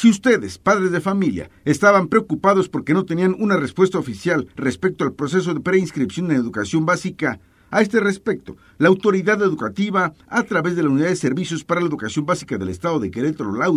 Si ustedes, padres de familia, estaban preocupados porque no tenían una respuesta oficial respecto al proceso de preinscripción en educación básica, a este respecto, la autoridad educativa, a través de la Unidad de Servicios para la Educación Básica del Estado de Querétaro, la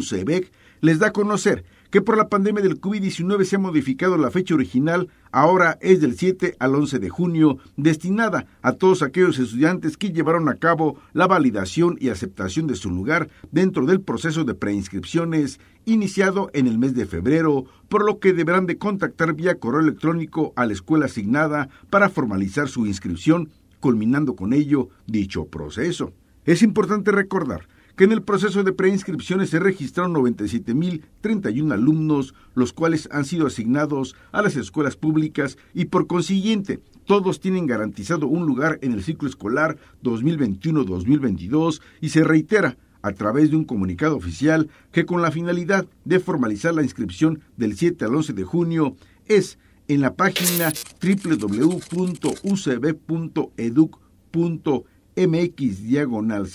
les da a conocer que por la pandemia del COVID-19 se ha modificado la fecha original, ahora es del 7 al 11 de junio, destinada a todos aquellos estudiantes que llevaron a cabo la validación y aceptación de su lugar dentro del proceso de preinscripciones iniciado en el mes de febrero, por lo que deberán de contactar vía correo electrónico a la escuela asignada para formalizar su inscripción culminando con ello dicho proceso. Es importante recordar que en el proceso de preinscripciones se registraron 97.031 alumnos, los cuales han sido asignados a las escuelas públicas y por consiguiente todos tienen garantizado un lugar en el ciclo escolar 2021-2022 y se reitera a través de un comunicado oficial que con la finalidad de formalizar la inscripción del 7 al 11 de junio es en la página www.ucb.educ.mx diagonal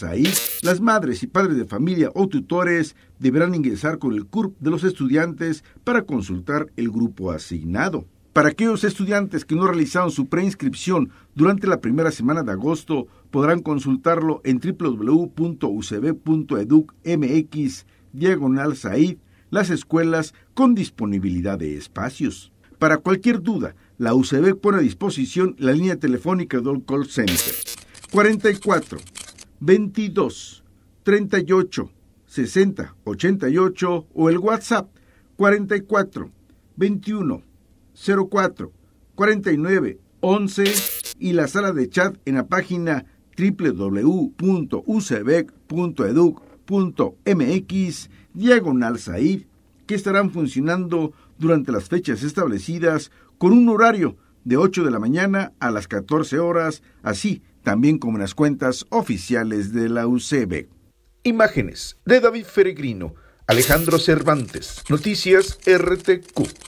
las madres y padres de familia o tutores deberán ingresar con el CURP de los estudiantes para consultar el grupo asignado. Para aquellos estudiantes que no realizaron su preinscripción durante la primera semana de agosto, podrán consultarlo en www.ucb.educ.mx diagonal las escuelas con disponibilidad de espacios. Para cualquier duda, la UCB pone a disposición la línea telefónica del call center 44 22 38 60 88 o el WhatsApp 44 21 04 49 11 y la sala de chat en la página wwwucbedumx diagonal que estarán funcionando durante las fechas establecidas con un horario de 8 de la mañana a las 14 horas, así también como en las cuentas oficiales de la UCB. Imágenes de David Feregrino, Alejandro Cervantes, Noticias RTQ.